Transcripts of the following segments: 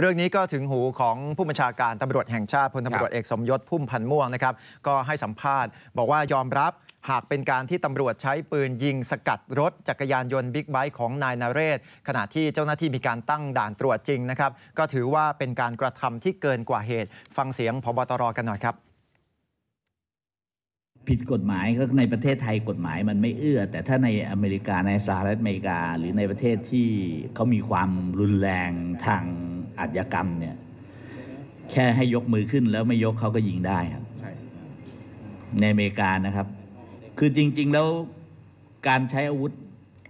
เรื่องนี้ก็ถึงหูของผู้บัญชาการตำรวจแห่งชาติพลตารวจเอกสมยศพุ่มพันธ์ม่วงนะครับ ก็ให้สัมภาษณ์บอกว่ายอมรับหากเป็นการที่ตำรวจใช้ปืนยิงสกัดรถจักรยานยนต์บิ๊กไบค์ของนายนาเรศขณะที่เจ้าหน้าที่มีการตั้งด่านตรวจจริงนะครับ ก็ถือว่าเป็นการกระทำที่เกินกว่าเหตุ ฟังเสียงพบตรกันหน่อยครับผิดกฎหมายก็ในประเทศไทยกฎหมายมันไม่เอื้อแต่ถ้าในอเมริกาในสหรัฐอเมริกา หรือในประเทศที่เขามีความรุนแรงทางอาชญากรรมเนี่ย แค่ให้ยกมือขึ้น แล้วไม่ยกเขาก็ยิงได้ครับ ในอเมริกานะครับ คือจริง ๆ แล้วการใช้อาวุธ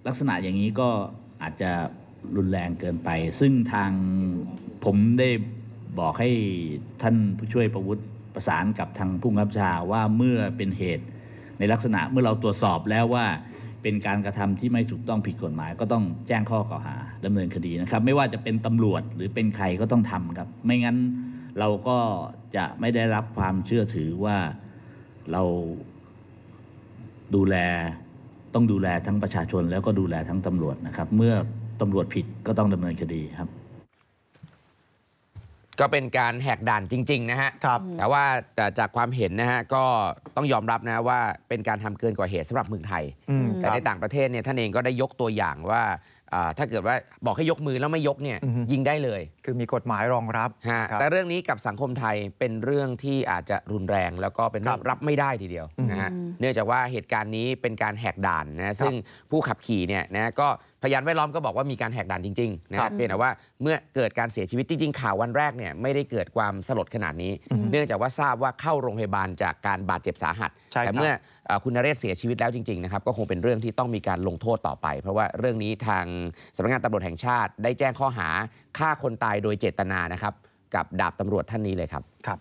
ลักษณะอย่างนี้ก็อาจจะรุนแรงเกินไป ซึ่งทางผมได้บอกให้ท่านผู้ช่วยประวุฒิประสานกับทางผู้กำกับชาว่าเมื่อเป็นเหตุในลักษณะเมื่อเราตรวจสอบแล้วว่าเป็นการกระทำที่ไม่ถูกต้องผิดกฎหมาย ก็ต้องแจ้งข้อกล่าวหาดำเนินคดีนะครับ ไม่ว่าจะเป็นตำรวจหรือเป็นใครก็ต้องทำครับ ไม่งั้นเราก็จะไม่ได้รับความเชื่อถือว่าเราดูแลต้องดูแลทั้งประชาชนแล้วก็ดูแลทั้งตำรวจนะครับ เมื่อตำรวจผิดก็ต้องดำเนินคดีครับก็เป็นการแหกด่านจริงๆนะฮะครับแต่ว่าแต่จากความเห็นนะฮะก็ต้องยอมรับนะว่าเป็นการทำเกินกว่าเหตุสำหรับเมืองไทยแต่ในต่างประเทศเนี่ยท่านเองก็ได้ยกตัวอย่างว่าถ้าเกิดว่าบอกให้ยกมือแล้วไม่ยกเนี่ยยิงได้เลย คือมีกฎหมายรองรับ ฮะ แต่เรื่องนี้กับสังคมไทยเป็นเรื่องที่อาจจะรุนแรงแล้วก็เป็นรับไม่ได้ทีเดียวนะฮะ เนื่องจากว่าเหตุการณ์นี้เป็นการแหกด่านนะซึ่งผู้ขับขี่เนี่ยนะก็พยานแวดล้อมก็บอกว่ามีการแหกด่านจริงๆนะครับเพียงแต่ว่าเมื่อเกิดการเสียชีวิตจริงๆข่าววันแรกเนี่ยไม่ได้เกิดความสลดขนาดนี้ เนื่องจากว่าทราบว่าเข้าโรงพยาบาลจากการบาดเจ็บสาหัส แต่เมื่อคุณนเรศเสียชีวิตแล้วจริงๆนะครับก็คงเป็นเรื่องที่ต้องมีการลงโทษต่อไป เพราะว่าเรื่องนี้ทางสำนักงานตำรวจแห่งชาติ ได้แจ้งข้อหาฆ่าคนตายโดยเจตนานะครับกับดาบตำรวจท่านนี้เลยครับครับ